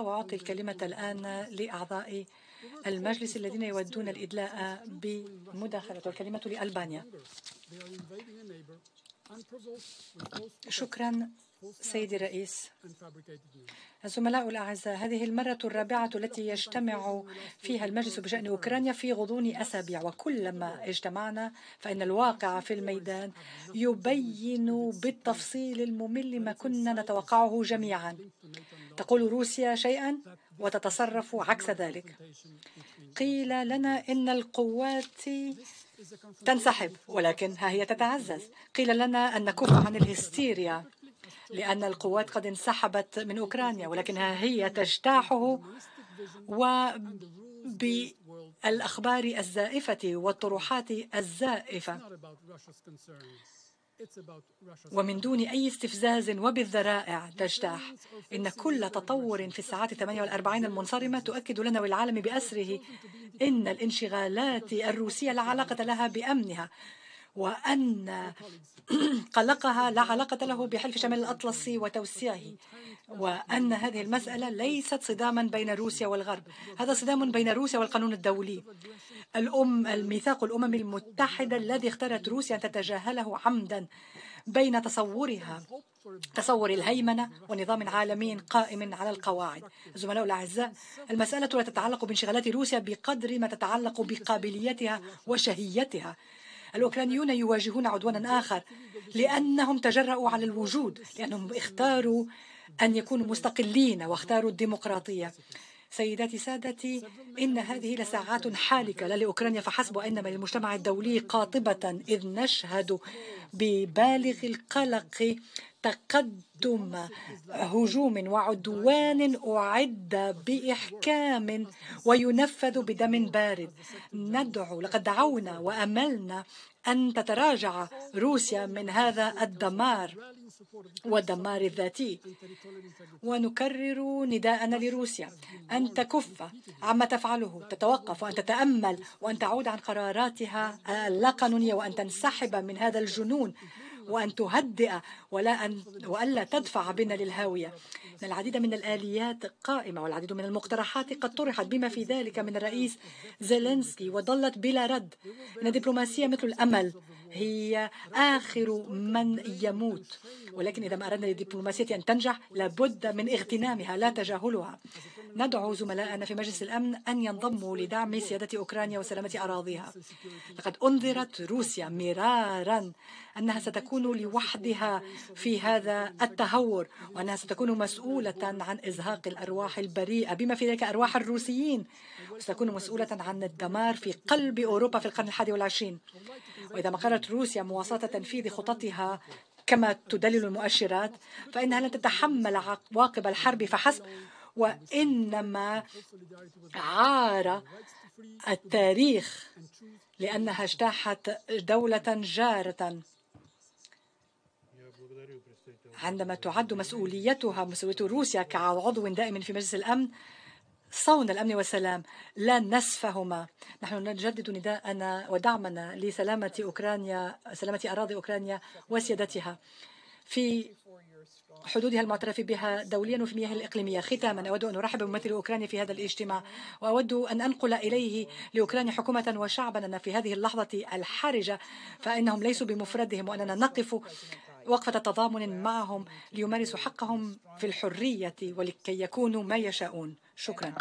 وأعطي الكلمة الآن لأعضاء المجلس الذين يودون الإدلاء بمداخلة الكلمة لألبانيا شكرا سيدي الرئيس الزملاء الأعزاء هذه المرة الرابعة التي يجتمع فيها المجلس بشأن أوكرانيا في غضون أسابيع وكلما اجتمعنا فإن الواقع في الميدان يبين بالتفصيل الممل ما كنا نتوقعه جميعا تقول روسيا شيئا وتتصرف عكس ذلك قيل لنا إن القوات تنسحب ولكن ها هي تتعزز قيل لنا أن نكف عن الهستيريا لأن القوات قد انسحبت من أوكرانيا ولكنها هي تجتاحه وبالأخبار الزائفة والطروحات الزائفة ومن دون أي استفزاز وبالذرائع تجتاح إن كل تطور في الساعات 48 المنصرمة تؤكد لنا والعالم بأسره إن الانشغالات الروسية لا علاقة لها بأمنها وأن قلقها لا علاقة له بحلف شمال الأطلسي وتوسيعه وأن هذه المسألة ليست صداما بين روسيا والغرب هذا صدام بين روسيا والقانون الدولي الأم الميثاق الأمم المتحدة الذي اختارت روسيا أن تتجاهله عمدا بين تصورها تصور الهيمنة ونظام عالمي قائم على القواعد الزملاء الأعزاء المسألة لا تتعلق بانشغالات روسيا بقدر ما تتعلق بقابليتها وشهيتها الأوكرانيون يواجهون عدوانا آخر لأنهم تجرأوا على الوجود لأنهم اختاروا أن يكونوا مستقلين واختاروا الديمقراطية سيداتي سادتي إن هذه لساعات حالكة لا لأوكرانيا فحسب وإنما للمجتمع الدولي قاطبة إذ نشهد ببالغ القلق تقدم هجوم وعدوان أعد بإحكام وينفذ بدم بارد ندعو لقد دعونا وأملنا أن تتراجع روسيا من هذا الدمار والدمار الذاتي ونكرر نداءنا لروسيا أن تكف عما تفعله تتوقف وأن تتأمل وأن تعود عن قراراتها اللا قانونية وأن تنسحب من هذا الجنون وأن تهدئ ولا أن وألا تدفع بنا للهاوية العديد من الآليات قائمة والعديد من المقترحات قد طرحت بما في ذلك من الرئيس زيلينسكي وظلت بلا رد إن الدبلوماسية مثل الأمل هي آخر من يموت ولكن إذا ما أردنا للدبلوماسية أن تنجح لابد من اغتنامها لا تجاهلها ندعو زملائنا في مجلس الأمن أن ينضموا لدعم سيادة أوكرانيا وسلامة أراضيها لقد أنذرت روسيا مرارا أنها ستكون لوحدها في هذا التهور وأنها ستكون مسؤولة عن إزهاق الأرواح البريئة بما في ذلك أرواح الروسيين وستكون مسؤولة عن الدمار في قلب أوروبا في القرن الحادي والعشرين وإذا ما قررت روسيا مواصلة تنفيذ خططها كما تدلل المؤشرات فإنها لن تتحمل عواقب الحرب فحسب وإنما عار التاريخ لأنها اجتاحت دولة جارة عندما تعد مسؤوليتها مسؤولية روسيا كعضو دائم في مجلس الأمن صون الأمن والسلام لا نسفهما نحن نجدد نداءنا ودعمنا لسلامة أوكرانيا سلامة أراضي أوكرانيا وسيادتها في حدودها المعترف بها دوليا وفي مياه الإقليمية ختاما أود أن أرحب بممثل أوكرانيا في هذا الاجتماع وأود أن أنقل إليه لأوكرانيا حكومة وشعبا أن في هذه اللحظة الحرجة فإنهم ليسوا بمفردهم وأننا نقف وقفة تضامن معهم ليمارسوا حقهم في الحرية ولكي يكونوا ما يشاءون شكرا